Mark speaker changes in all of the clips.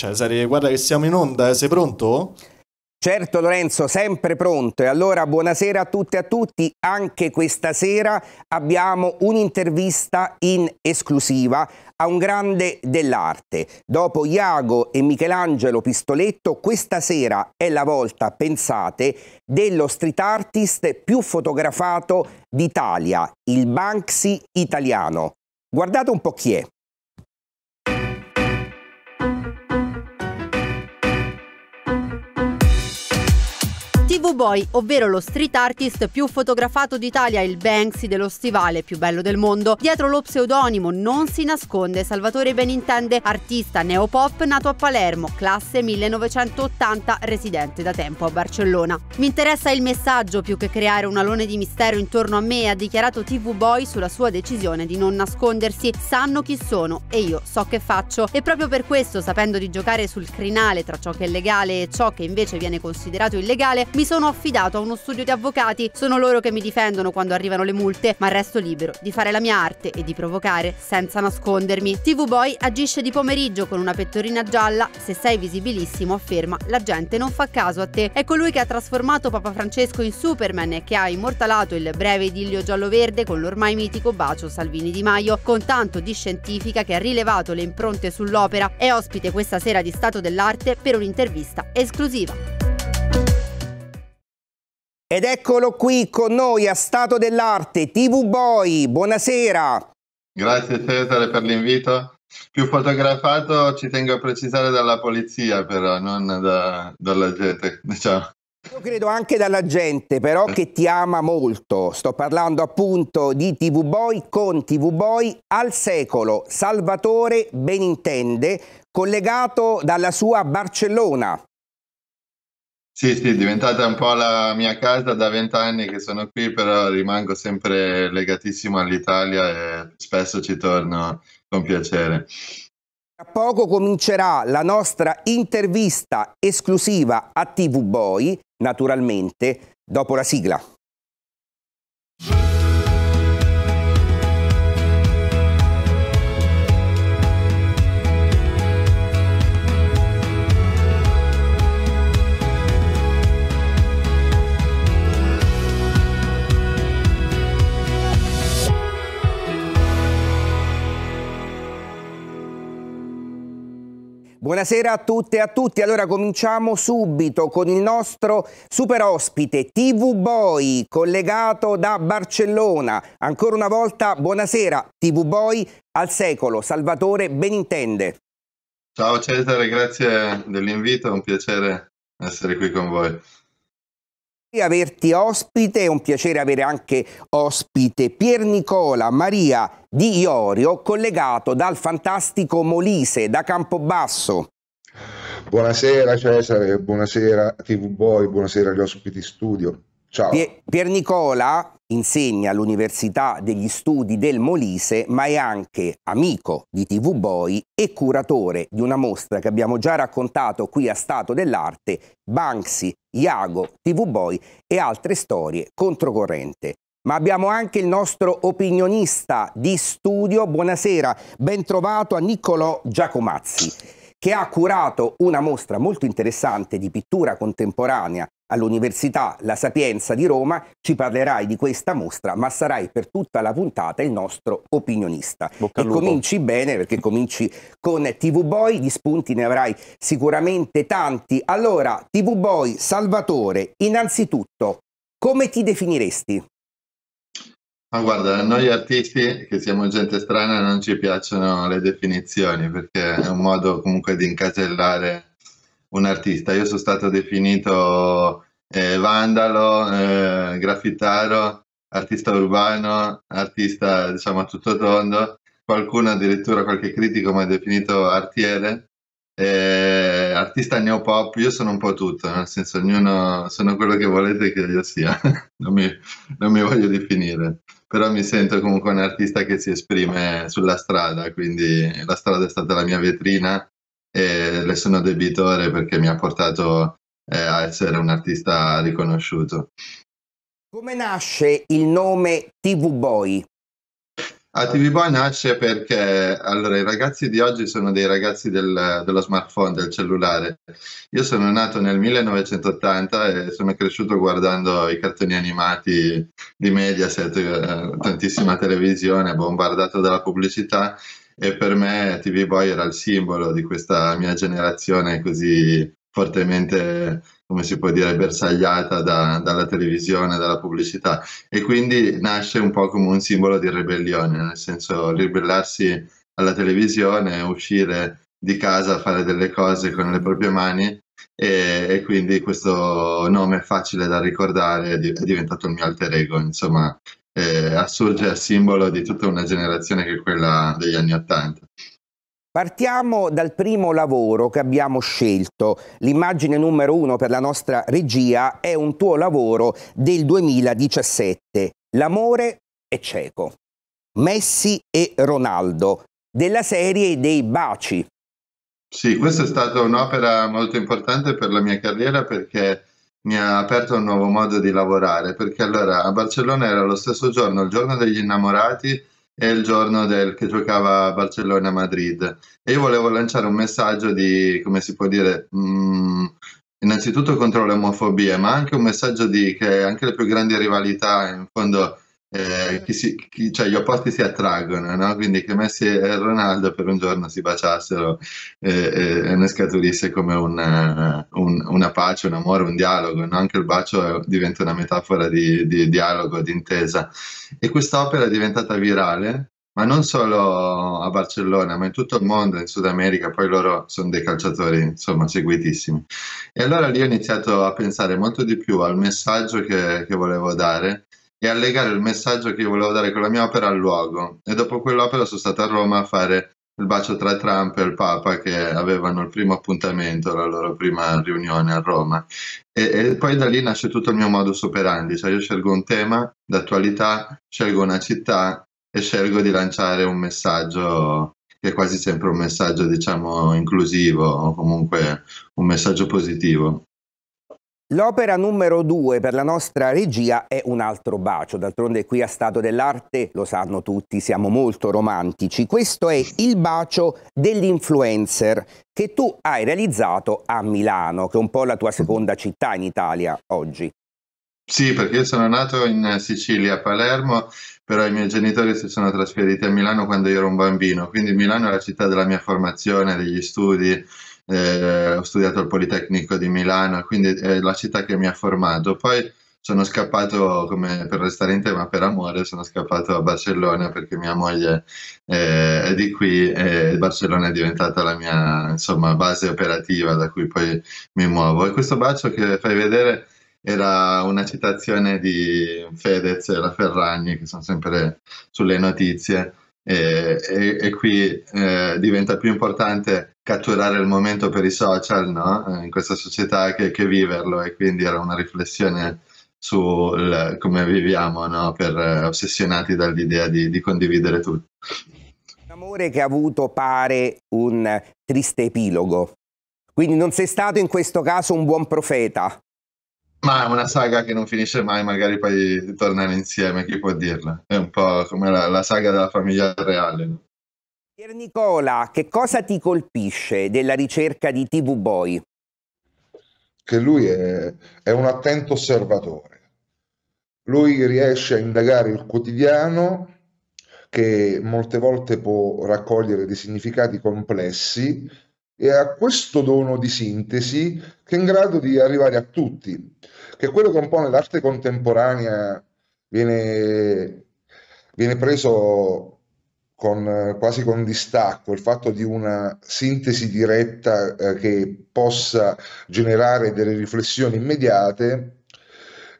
Speaker 1: Cesare, guarda che siamo in onda, eh. sei pronto? Certo Lorenzo, sempre pronto. E allora buonasera a tutte e a tutti. Anche questa sera abbiamo un'intervista in esclusiva a un grande dell'arte. Dopo Iago e Michelangelo Pistoletto, questa sera è la volta, pensate, dello street artist più fotografato d'Italia, il Banksy italiano. Guardate un po' chi è.
Speaker 2: TV boy ovvero lo street artist più fotografato d'Italia, il Banksy dello stivale più bello del mondo. Dietro lo pseudonimo non si nasconde Salvatore Benintende, artista neopop nato a Palermo, classe 1980, residente da tempo a Barcellona. Mi interessa il messaggio più che creare un alone di mistero intorno a me, ha dichiarato TV Boy sulla sua decisione di non nascondersi. Sanno chi sono e io so che faccio. E proprio per questo, sapendo di giocare sul crinale tra ciò che è legale e ciò che invece viene considerato illegale, mi sono affidato a uno studio di avvocati, sono loro che mi difendono quando arrivano le multe, ma resto libero di fare la mia arte e di provocare senza nascondermi. TV Boy agisce di pomeriggio con una pettorina gialla, se sei visibilissimo afferma la gente non fa caso a te. È colui che ha trasformato Papa Francesco in Superman e che ha immortalato il breve idillio giallo-verde con l'ormai mitico bacio Salvini Di Maio, con tanto di scientifica che ha rilevato le impronte sull'opera. È ospite questa sera di Stato dell'Arte per un'intervista esclusiva.
Speaker 1: Ed eccolo qui con noi a Stato dell'Arte, TV Boy, buonasera.
Speaker 3: Grazie Cesare per l'invito. Più fotografato ci tengo a precisare dalla polizia però, non da, dalla gente. Ciao.
Speaker 1: Io credo anche dalla gente però che ti ama molto. Sto parlando appunto di TV Boy con TV Boy al secolo, Salvatore Benintende, collegato dalla sua Barcellona.
Speaker 3: Sì, sì, è diventata un po' la mia casa da vent'anni che sono qui, però rimango sempre legatissimo all'Italia e spesso ci torno con piacere.
Speaker 1: Tra poco comincerà la nostra intervista esclusiva a TV Boy, naturalmente, dopo la sigla. Buonasera a tutte e a tutti, allora cominciamo subito con il nostro super ospite TV Boy collegato da Barcellona. Ancora una volta buonasera TV Boy al secolo, Salvatore Benintende.
Speaker 3: Ciao Cesare, grazie dell'invito, è un piacere essere qui con voi
Speaker 1: averti ospite, è un piacere avere anche ospite Pier Nicola Maria di Iorio, collegato dal fantastico Molise, da Campobasso.
Speaker 4: Buonasera Cesare, buonasera TV Boy, buonasera agli ospiti studio.
Speaker 1: Ciao. Pier Nicola, insegna all'Università degli Studi del Molise, ma è anche amico di TV Boy e curatore di una mostra che abbiamo già raccontato qui a Stato dell'Arte, Banksy, Iago, TV Boy e altre storie controcorrente. Ma abbiamo anche il nostro opinionista di studio, buonasera, ben trovato a Niccolò Giacomazzi che ha curato una mostra molto interessante di pittura contemporanea all'Università La Sapienza di Roma, ci parlerai di questa mostra, ma sarai per tutta la puntata il nostro opinionista. e cominci bene perché cominci con TV Boy, di spunti ne avrai sicuramente tanti. Allora, TV Boy, Salvatore, innanzitutto, come ti definiresti?
Speaker 3: Ma guarda, noi artisti che siamo gente strana non ci piacciono le definizioni perché è un modo comunque di incasellare un artista. Io sono stato definito eh, vandalo, eh, graffitaro, artista urbano, artista diciamo a tutto tondo. Qualcuno addirittura, qualche critico mi ha definito artiere. Eh, artista neopop, io sono un po' tutto, nel senso ognuno sono quello che volete che io sia, non, mi, non, mi, voglio definire, però mi sento comunque un artista che si esprime sulla strada, quindi la strada è stata la mia vetrina e le sono debitore perché mi ha portato eh, a essere un artista riconosciuto. Come nasce il nome TV Boy? A TV Boy nasce perché allora, i ragazzi di oggi sono dei ragazzi del, dello smartphone, del cellulare. Io sono nato nel 1980 e sono cresciuto guardando i cartoni animati di Mediaset, eh, tantissima televisione, bombardato dalla pubblicità e per me TV Boy era il simbolo di questa mia generazione così fortemente, come si può dire, bersagliata da, dalla televisione, dalla pubblicità e quindi nasce un po' come un simbolo di ribellione, nel senso ribellarsi alla televisione, uscire di casa, a fare delle cose con le proprie mani e, e, quindi questo nome facile da ricordare è diventato il mio alter ego, insomma eh, assurge a simbolo di tutta una generazione che è quella degli anni Ottanta.
Speaker 1: Partiamo dal primo lavoro che abbiamo scelto. L'immagine numero uno per la nostra regia è un tuo lavoro del 2017. L'amore è cieco. Messi e Ronaldo, della serie dei baci.
Speaker 3: Sì, questa è stata un'opera molto importante per la mia carriera perché mi ha aperto un nuovo modo di lavorare, perché allora a Barcellona era lo stesso giorno, il giorno degli innamorati e il giorno del, che giocava a Barcellona-Madrid. E io volevo lanciare un messaggio di, come si può dire, mh, mm, innanzitutto contro le omofobie, ma anche un messaggio di che anche le più grandi rivalità, in fondo eh, chi si, chi, cioè gli opposti si attraggono, no? quindi che Messi e Ronaldo per un giorno si baciassero eh, eh, e ne scaturisse come una, eh, un, una, pace, un amore, un dialogo, no? anche il bacio diventa una metafora di, di dialogo, di intesa. E quest'opera è diventata virale, ma non solo a Barcellona, ma in tutto il mondo, in Sud America, poi loro sono dei calciatori, insomma, seguitissimi. E allora lì ho iniziato a pensare molto di più al messaggio che, che volevo dare e allegare il messaggio che io volevo dare con la mia opera al luogo. E dopo quell'opera sono stato a Roma a fare il bacio tra Trump e il Papa che avevano il primo appuntamento, la loro prima riunione a Roma. E, e, poi da lì nasce tutto il mio modus operandi, cioè io scelgo un tema d'attualità, scelgo una città e scelgo di lanciare un messaggio che è quasi sempre un messaggio diciamo inclusivo o comunque un messaggio positivo.
Speaker 1: L'opera numero due per la nostra regia è un altro bacio, d'altronde qui a Stato dell'Arte, lo sanno tutti, siamo molto romantici. Questo è il bacio dell'influencer che tu hai realizzato a Milano, che è un po' la tua seconda città in Italia oggi.
Speaker 3: Sì, perché io sono nato in Sicilia, a Palermo, però i miei genitori si sono trasferiti a Milano quando io ero un bambino, quindi Milano è la città della mia formazione, degli studi eh, ho studiato al Politecnico di Milano, quindi è la città che mi ha formato. Poi sono scappato, come per restare in tema, per amore, sono scappato a Barcellona perché mia moglie eh, è di qui e Barcellona è diventata la mia insomma, base operativa da cui poi mi muovo. E questo bacio che fai vedere era una citazione di Fedez e la Ferragni, che sono sempre sulle notizie, e, e, e qui eh, diventa più importante catturare il momento per i social, no? Eh, in questa società che, che viverlo e quindi era una riflessione su come viviamo, no? per, eh, ossessionati dall'idea di, di condividere tutto.
Speaker 1: L'amore che ha avuto pare un triste epilogo. Quindi non sei stato in questo caso un buon profeta.
Speaker 3: Ma è una saga che non finisce mai, magari poi tornare insieme, chi può dirla? È un po' come la, la saga
Speaker 1: della famiglia reale. No? Pier Nicola, che cosa ti colpisce della ricerca di TV Boy? Che lui è, è un attento
Speaker 4: osservatore. Lui riesce a indagare il quotidiano che molte volte può raccogliere dei significati complessi e ha questo dono di sintesi che è in grado di arrivare a tutti, che quello che un po' nell'arte contemporanea viene, viene preso con, eh, quasi con distacco il fatto di una sintesi diretta eh, che possa generare delle riflessioni immediate,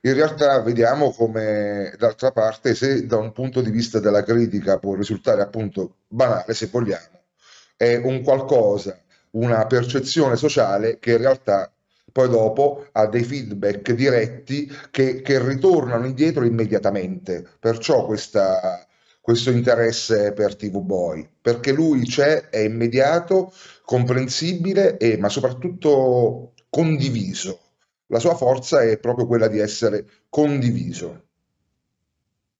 Speaker 4: in realtà vediamo come d'altra parte se da un punto di vista della critica può risultare appunto banale se vogliamo, è un qualcosa, una percezione sociale che in realtà poi dopo ha dei feedback diretti che, che ritornano indietro immediatamente. Perciò questa questo interesse per TV Boy, perché lui c'è, è immediato, comprensibile e ma soprattutto condiviso. La sua forza è proprio quella di
Speaker 1: essere condiviso.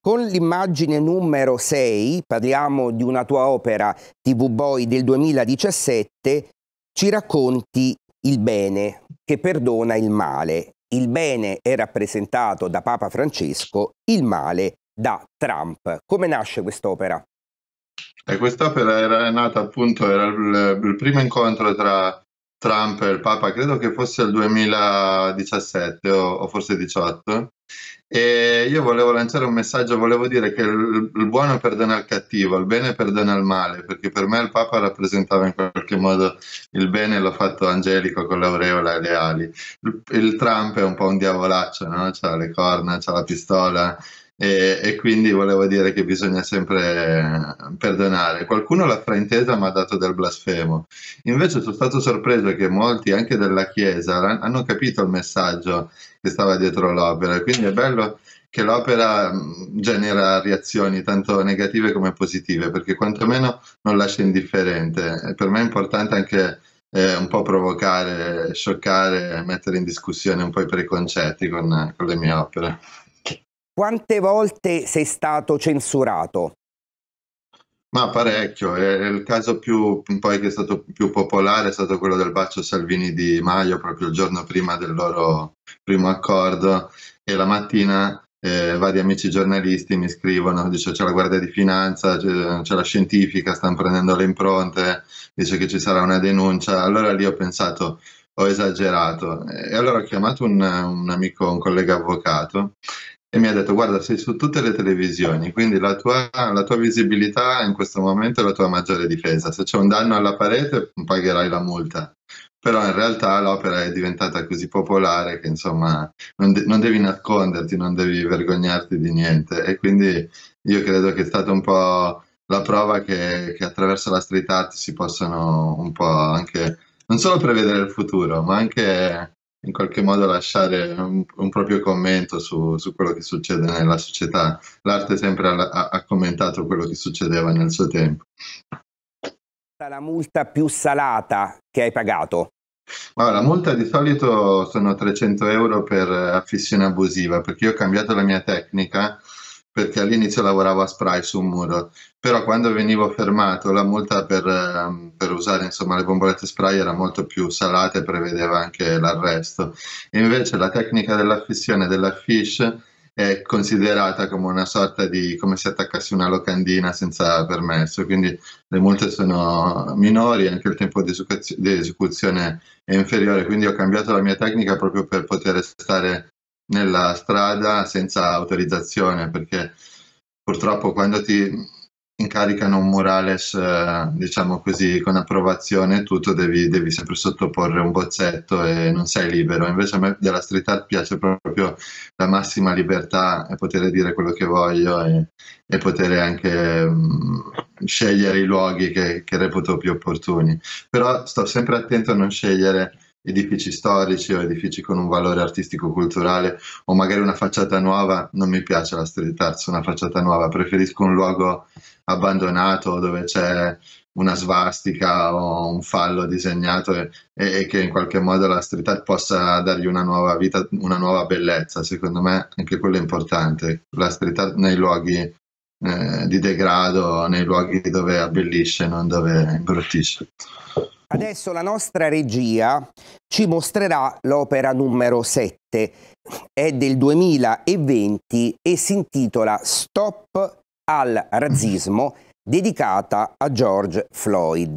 Speaker 1: Con l'immagine numero 6, parliamo di una tua opera TV Boy del 2017, ci racconti il bene che perdona il male. Il bene è rappresentato da Papa Francesco, il male da Trump. Come nasce quest'opera?
Speaker 3: E quest'opera era nata appunto, era il, il, primo incontro tra Trump e il Papa, credo che fosse il 2017 o, o forse 2018. E io volevo lanciare un messaggio, volevo dire che il, il, buono perdona il cattivo, il bene perdona il male, perché per me il Papa rappresentava in qualche modo il bene, l'ho fatto Angelico con l'aureola e le ali. Il, il Trump è un po' un diavolaccio, no? C'ha le corna, c'ha la pistola, e, e, quindi volevo dire che bisogna sempre perdonare. Qualcuno l'ha fraintesa ma ha dato del blasfemo. Invece sono stato sorpreso che molti, anche della Chiesa, hanno capito il messaggio che stava dietro l'opera. Quindi è bello che l'opera genera reazioni tanto negative come positive, perché quantomeno non lascia indifferente. per me è importante anche eh, un po' provocare, scioccare, mettere in discussione un po' i preconcetti con, con
Speaker 1: le mie opere. Quante volte sei stato censurato?
Speaker 3: Ma parecchio, il caso più, poi che è stato più popolare è stato quello del bacio Salvini di Maio, proprio il giorno prima del loro primo accordo e la mattina eh, vari amici giornalisti mi scrivono, dice c'è la Guardia di Finanza, c'è, c'è la scientifica, stanno prendendo le impronte, dice che ci sarà una denuncia, allora lì ho pensato ho esagerato e allora ho chiamato un, un amico, un collega avvocato e mi ha detto guarda sei su tutte le televisioni quindi la tua, la tua, visibilità in questo momento è la tua maggiore difesa se c'è un danno alla parete pagherai la multa però in realtà l'opera è diventata così popolare che insomma non, de- non devi nasconderti non devi vergognarti di niente e quindi io credo che è stata un po' la prova che, che attraverso la street art si possono un po' anche non solo prevedere il futuro ma anche in qualche modo lasciare un, un proprio commento su, su, quello che succede nella società. L'arte sempre ha, ha commentato quello che
Speaker 1: succedeva nel suo tempo. La multa più salata che hai pagato?
Speaker 3: Ma la multa di solito sono 300 euro per affissione abusiva, perché io ho cambiato la mia tecnica perché all'inizio lavoravo a spray su un muro, però quando venivo fermato la multa per, ehm, per usare insomma, le bombolette spray era molto più salata e prevedeva anche l'arresto. Invece la tecnica della fissione della fish è considerata come una sorta di come se attaccassi una locandina senza permesso, quindi le multe sono minori, anche il tempo di, esecuzione è inferiore, quindi ho cambiato la mia tecnica proprio per poter stare nella strada senza autorizzazione perché purtroppo quando ti incaricano un murales eh, diciamo così con approvazione e tutto devi, devi, sempre sottoporre un bozzetto e non sei libero invece a me della street art piace proprio la massima libertà e poter dire quello che voglio e, e poter anche mh, mm, scegliere i luoghi che, che reputo più opportuni però sto sempre attento a non scegliere edifici storici o edifici con un valore artistico-culturale o magari una facciata nuova, non mi piace la street art su una facciata nuova, preferisco un luogo abbandonato dove c'è una svastica o un fallo disegnato e, e, che in qualche modo la street art possa dargli una nuova vita, una nuova bellezza, secondo me anche quello è importante, la street art nei luoghi eh, di degrado, nei luoghi dove abbellisce, non dove imbruttisce.
Speaker 1: Adesso la nostra regia ci mostrerà l'opera numero 7, è del 2020 e si intitola Stop al razzismo, dedicata a George Floyd,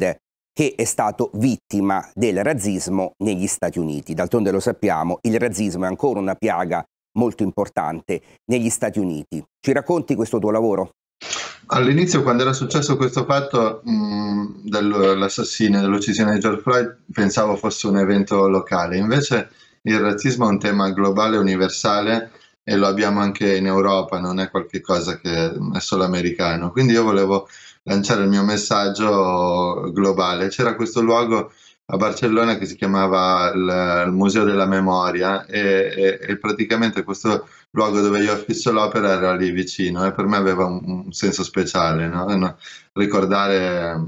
Speaker 1: che è stato vittima del razzismo negli Stati Uniti. D'altronde lo sappiamo, il razzismo è ancora una piaga molto importante negli Stati Uniti. Ci racconti questo tuo lavoro?
Speaker 3: All'inizio, quando era successo questo fatto mh, mm, dell'assassino, dell'uccisione di George Floyd, pensavo fosse un evento locale. Invece il razzismo è un tema globale, universale e lo abbiamo anche in Europa, non è qualcosa che è solo americano. Quindi io volevo lanciare il mio messaggio globale. C'era questo luogo a Barcellona che si chiamava il, il Museo della Memoria e, e, e, praticamente questo luogo dove io affisso l'opera era lì vicino e per me aveva un, un senso speciale, no? No, ricordare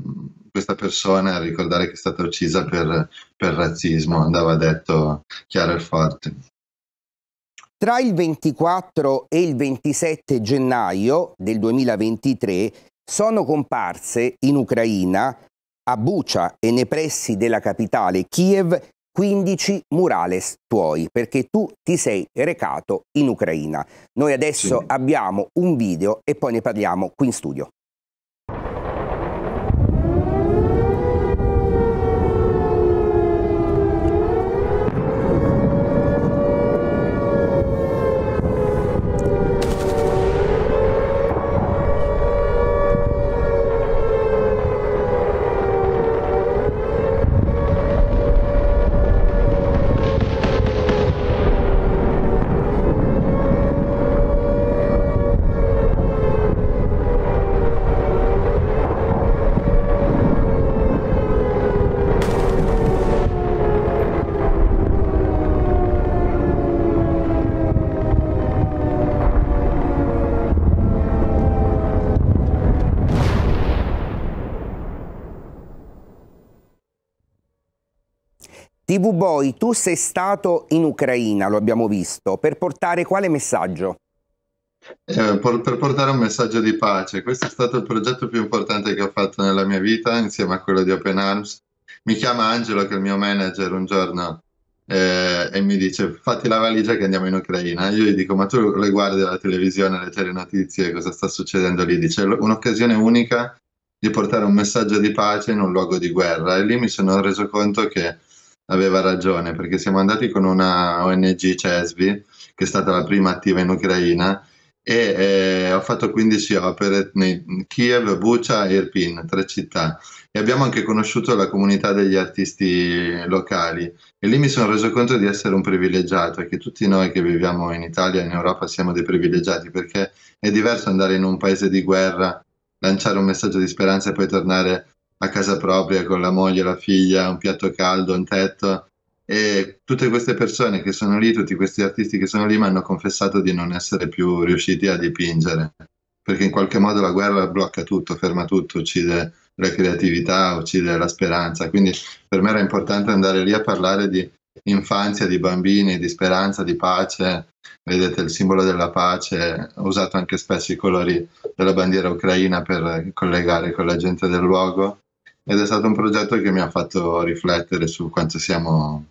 Speaker 3: questa persona, ricordare che è stata uccisa per, per razzismo, andava detto chiaro e forte.
Speaker 1: Tra il 24 e il 27 gennaio del 2023 sono comparse in Ucraina a Bucia e nei pressi della capitale Kiev 15 murales tuoi perché tu ti sei recato in Ucraina. Noi adesso sì. abbiamo un video e poi ne parliamo qui in studio. TV Boy, tu sei stato in Ucraina, lo abbiamo visto, per portare quale messaggio?
Speaker 3: Eh, por- per portare un messaggio di pace. Questo è stato il progetto più importante che ho fatto nella mia vita, insieme a quello di Open Arms. Mi chiama Angelo, che è il mio manager, un giorno eh, e mi dice fatti la valigia che andiamo in Ucraina. Io gli dico ma tu le guardi la televisione, le telenotizie, cosa sta succedendo lì? Dice un'occasione unica di portare un messaggio di pace in un luogo di guerra e lì mi sono reso conto che aveva ragione perché siamo andati con una ONG CESVI che è stata la prima attiva in Ucraina e eh, ho fatto 15 opere in Kiev, Bucha e Irpin, tre città e abbiamo anche conosciuto la comunità degli artisti locali e lì mi sono reso conto di essere un privilegiato e che tutti noi che viviamo in Italia e in Europa siamo dei privilegiati perché è diverso andare in un paese di guerra lanciare un messaggio di speranza e poi tornare a casa propria con la moglie, la figlia, un piatto caldo, un tetto. E tutte queste persone che sono lì, tutti questi artisti che sono lì, mi hanno confessato di non essere più riusciti a dipingere, perché in qualche modo la guerra blocca tutto, ferma tutto, uccide la creatività, uccide la speranza. Quindi per me era importante andare lì a parlare di infanzia, di bambini, di speranza, di pace. Vedete il simbolo della pace, ho usato anche spesso i colori della bandiera ucraina per collegare con la gente del luogo ed è stato un progetto che mi ha fatto riflettere su quanto siamo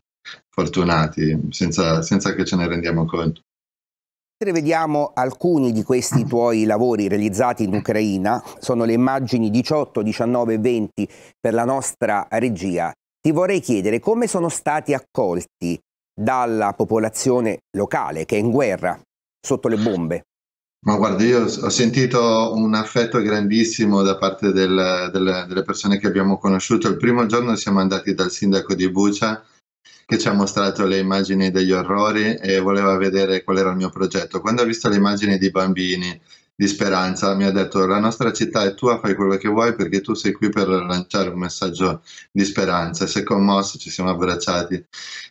Speaker 3: fortunati senza, senza che ce ne rendiamo conto.
Speaker 1: Vediamo alcuni di questi tuoi lavori realizzati in Ucraina, sono le immagini 18, 19 e 20 per la nostra regia. Ti vorrei chiedere come sono stati accolti dalla popolazione locale che è in guerra sotto le bombe.
Speaker 3: Ma guarda, io ho sentito un affetto grandissimo da parte del, del- delle persone che abbiamo conosciuto. Il primo giorno siamo andati dal sindaco di Bucia che ci ha mostrato le immagini degli orrori e voleva vedere qual era il mio progetto. Quando ha visto le immagini di bambini di speranza, mi ha detto la nostra città è tua, fai quello che vuoi perché tu sei qui per lanciare un messaggio di speranza. Si è commosso, ci siamo abbracciati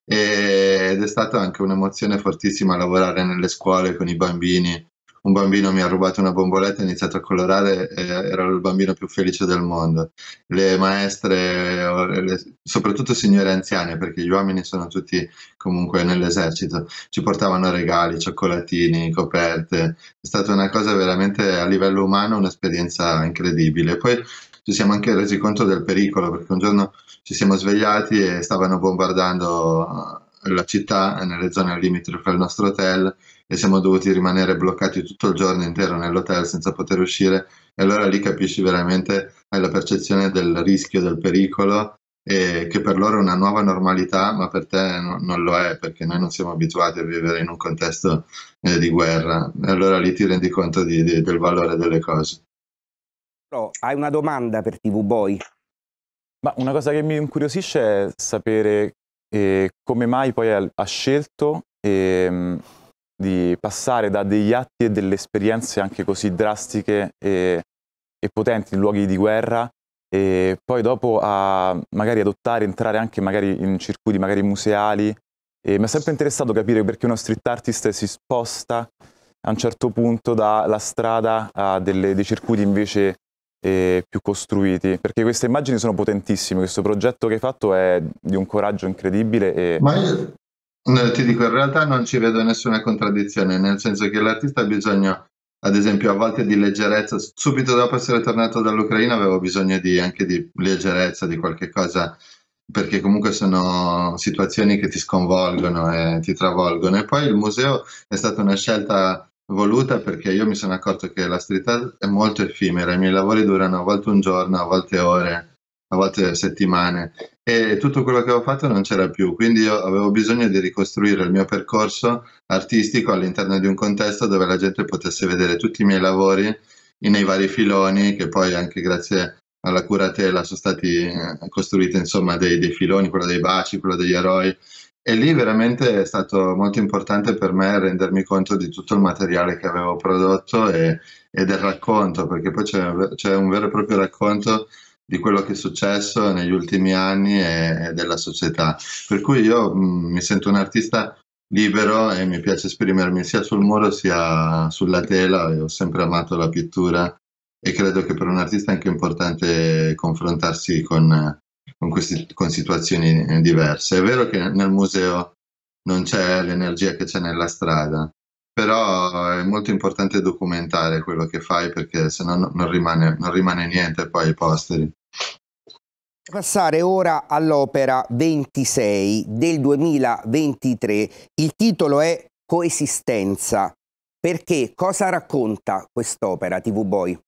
Speaker 3: ed è stata anche un'emozione fortissima lavorare nelle scuole con i bambini un bambino mi ha rubato una bomboletta, e ha iniziato a colorare, eh, era il bambino più felice del mondo. Le maestre, le, soprattutto signore anziane, perché gli uomini sono tutti comunque nell'esercito, ci portavano regali, cioccolatini, coperte. È stata una cosa veramente a livello umano un'esperienza incredibile. Poi ci siamo anche resi conto del pericolo, perché un giorno ci siamo svegliati e stavano bombardando la città nelle zone al limitrofe al nostro hotel e siamo dovuti rimanere bloccati tutto il giorno intero nell'hotel senza poter uscire e allora lì capisci veramente, hai la percezione del rischio, del pericolo e che per loro è una nuova normalità, ma per te no, non lo è, perché noi non siamo abituati a vivere in un contesto eh, di guerra. E allora lì ti rendi conto di, di, del valore delle cose.
Speaker 1: Però hai una domanda per TV Boy. Ma una cosa che mi incuriosisce è sapere e come mai poi ha, scelto e, ehm, di
Speaker 3: passare da degli atti e delle esperienze anche così drastiche e, e potenti in luoghi di guerra e poi dopo a magari adottare, entrare anche magari in circuiti magari museali e mi è sempre interessato capire perché uno street artist si sposta a un certo punto dalla strada a delle, dei circuiti invece e più costruiti, perché queste immagini sono potentissime, questo progetto che hai fatto è di un coraggio
Speaker 4: incredibile. E... Ma io
Speaker 3: ti dico, in realtà non ci vedo nessuna contraddizione, nel senso che l'artista ha bisogno, ad esempio, a volte di leggerezza, subito dopo essere tornato dall'Ucraina avevo bisogno di, anche di leggerezza, di qualche cosa, perché comunque sono situazioni che ti sconvolgono e ti travolgono. E poi il museo è stata una scelta voluta perché io mi sono accorto che la street art è molto effimera, i miei lavori durano a volte un giorno, a volte ore, a volte settimane e tutto quello che avevo fatto non c'era più, quindi io avevo bisogno di ricostruire il mio percorso artistico all'interno di un contesto dove la gente potesse vedere tutti i miei lavori nei vari filoni che poi anche grazie alla curatela sono stati eh, costruiti insomma dei, dei filoni, quello dei baci, quello degli eroi e lì veramente è stato molto importante per me rendermi conto di tutto il materiale che avevo prodotto e, e del racconto, perché poi c'è, c'è, un vero e proprio racconto di quello che è successo negli ultimi anni e, e della società. Per cui io mh, mm, mi sento un artista libero e mi piace esprimermi sia sul muro sia sulla tela, e ho sempre amato la pittura e credo che per un artista è anche importante confrontarsi con con, questi, con situazioni eh, diverse. È vero che nel museo non c'è l'energia che c'è nella strada, però è molto importante documentare quello che fai perché se no non rimane, non rimane niente poi ai posteri.
Speaker 1: Passare ora all'opera 26 del 2023. Il titolo è Coesistenza. Perché cosa racconta quest'opera TV Boy?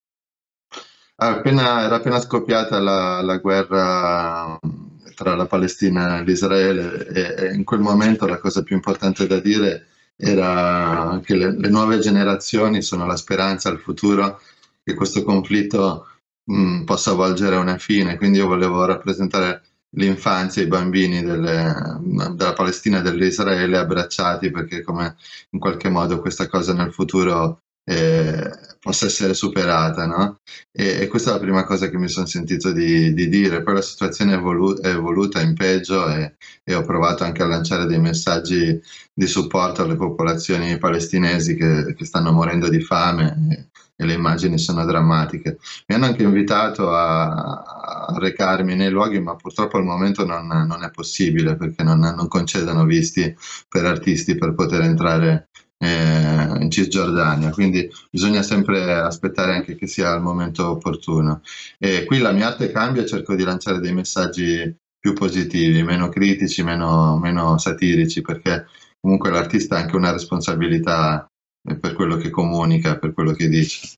Speaker 1: Ah,
Speaker 3: appena, era appena scoppiata la, la, guerra mm, tra la Palestina e l'Israele e, e, in quel momento la cosa più importante da dire era che le, le nuove generazioni sono la speranza, il futuro, che questo conflitto mh, mm, possa volgere a una fine. Quindi io volevo rappresentare l'infanzia, i bambini delle, della Palestina e dell'Israele abbracciati perché come in qualche modo questa cosa nel futuro eh, possa essere superata. No? E, e, questa è la prima cosa che mi sono sentito di, di, dire. Poi la situazione è, evolu- è evoluta in peggio e, e, ho provato anche a lanciare dei messaggi di supporto alle popolazioni palestinesi che, che stanno morendo di fame. E, e le immagini sono drammatiche. Mi hanno anche invitato a, a recarmi nei luoghi, ma purtroppo al momento non, non è possibile perché non, non, concedono visti per artisti per poter entrare eh, in Cisgiordania, quindi bisogna sempre aspettare anche che sia il momento opportuno. E qui la mia arte cambia, cerco di lanciare dei messaggi più positivi, meno critici, meno, meno satirici, perché comunque l'artista ha anche una responsabilità eh, per quello che comunica, per quello che dice.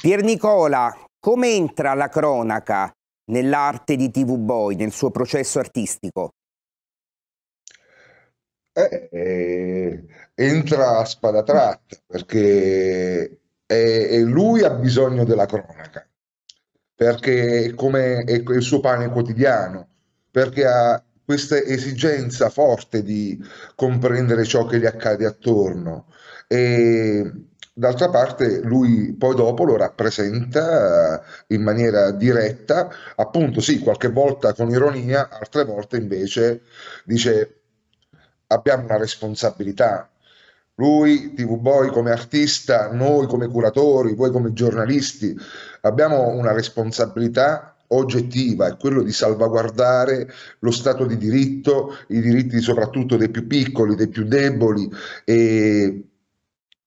Speaker 1: Pier Nicola, come entra la cronaca nell'arte di TV Boy, nel suo processo artistico?
Speaker 4: Eh, eh, entra a spada tratta perché è, è lui ha bisogno della cronaca, perché è, come, è il suo pane quotidiano, perché ha questa esigenza forte di comprendere ciò che gli accade attorno. E, D'altra parte lui poi dopo lo rappresenta eh, in maniera diretta, appunto sì, qualche volta con ironia, altre volte invece dice abbiamo una responsabilità. Lui, TV Boy come artista, noi come curatori, voi come giornalisti, abbiamo una responsabilità oggettiva, è quello di salvaguardare lo Stato di diritto, i diritti soprattutto dei più piccoli, dei più deboli e,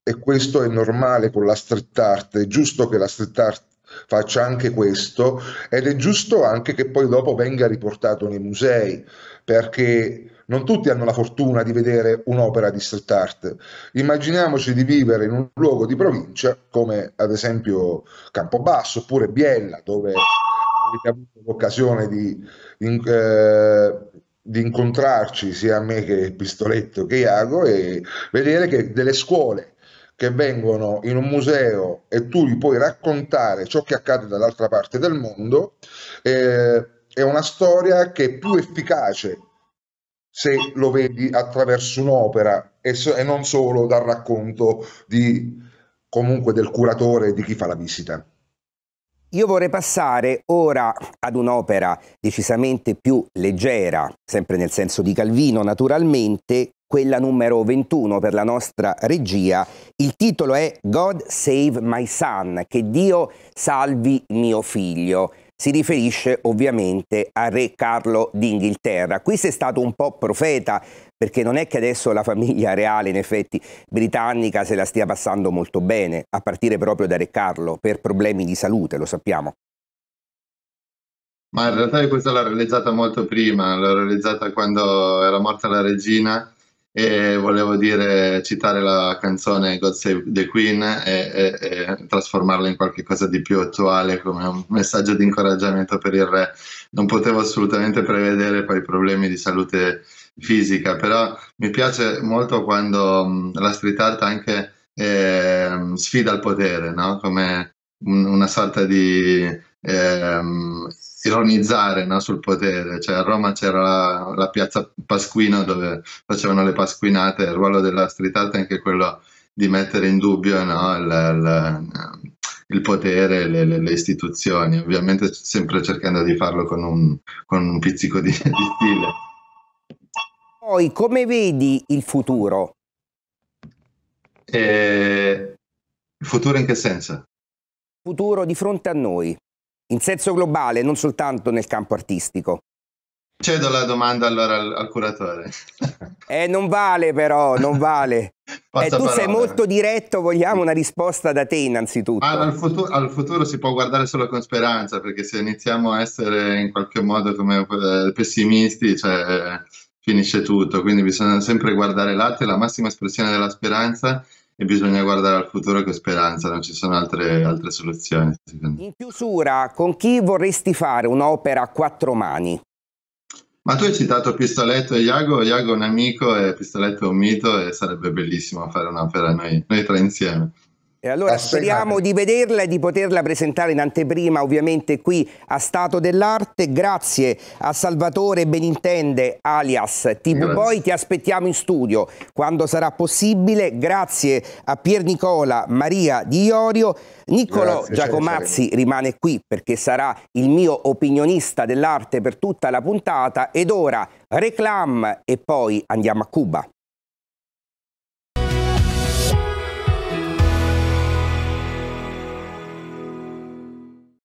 Speaker 4: e questo è normale con la street art, è giusto che la street art faccia anche questo ed è giusto anche che poi dopo venga riportato nei musei perché non tutti hanno la fortuna di vedere un'opera di street art. Immaginiamoci di vivere in un luogo di provincia come ad esempio Campobasso oppure Biella, dove avete avuto l'occasione di, in, eh, di, incontrarci sia a me che Pistoletto che Iago e vedere che delle scuole che vengono in un museo e tu gli puoi raccontare ciò che accade dall'altra parte del mondo, eh, è una storia che è più efficace se lo vedi attraverso un'opera e, so, e non solo dal racconto
Speaker 1: di, comunque del curatore di chi fa la visita. Io vorrei passare ora ad un'opera decisamente più leggera, sempre nel senso di Calvino naturalmente, quella numero 21 per la nostra regia. Il titolo è God Save My Son, che Dio salvi mio figlio si riferisce ovviamente a Re Carlo d'Inghilterra. Qui sei stato un po' profeta, perché non è che adesso la famiglia reale, in effetti, britannica se la stia passando molto bene, a partire proprio da Re Carlo, per problemi di salute, lo sappiamo.
Speaker 3: Ma in realtà questa l'ha realizzata molto prima, l'ha realizzata quando era morta la regina e volevo dire, citare la canzone God Save the Queen e, e, e trasformarla in qualcosa di più attuale come un messaggio di incoraggiamento per il re. Non potevo assolutamente prevedere poi problemi di salute fisica, però mi piace molto quando mm, la street art anche eh, sfida il potere, no? come una sorta di ehm, ironizzare no, sul potere. Cioè, a Roma c'era la, la, piazza Pasquino dove facevano le pasquinate, il ruolo della street art è anche quello di mettere in dubbio no, il, il, il, potere, le, le, le, istituzioni, ovviamente sempre cercando di farlo con un, con un pizzico di, di stile.
Speaker 1: Poi, come vedi il futuro? E...
Speaker 3: Eh,
Speaker 1: il futuro in che senso? Futuro di fronte a noi in senso globale, non soltanto nel campo artistico.
Speaker 3: Cedo la domanda allora al, al
Speaker 1: curatore. eh, non vale però, non vale. Eh, tu sei molto diretto, vogliamo una risposta da te innanzitutto.
Speaker 3: Al futuro, al, futuro, si può guardare solo con speranza, perché se iniziamo a essere in qualche modo come eh, pessimisti, cioè, finisce tutto. Quindi bisogna sempre guardare l'arte, la massima espressione della speranza e bisogna guardare al futuro con speranza, non ci sono altre, altre soluzioni.
Speaker 1: In chiusura, con chi vorresti fare un'opera a quattro mani?
Speaker 3: Ma tu hai citato Pistoletto e Iago, Iago è un amico e Pistoletto è un mito e sarebbe bellissimo fare un'opera noi, noi tre insieme.
Speaker 1: E allora speriamo di vederla e di poterla presentare in anteprima ovviamente qui a Stato dell'Arte. Grazie a Salvatore Benintende alias Tibu Grazie. Boy, ti aspettiamo in studio quando sarà possibile. Grazie a Pier Nicola Maria Di Iorio. Niccolo Grazie, Giacomazzi rimane qui perché sarà il mio opinionista dell'arte per tutta la puntata ed ora reclam e poi andiamo a Cuba.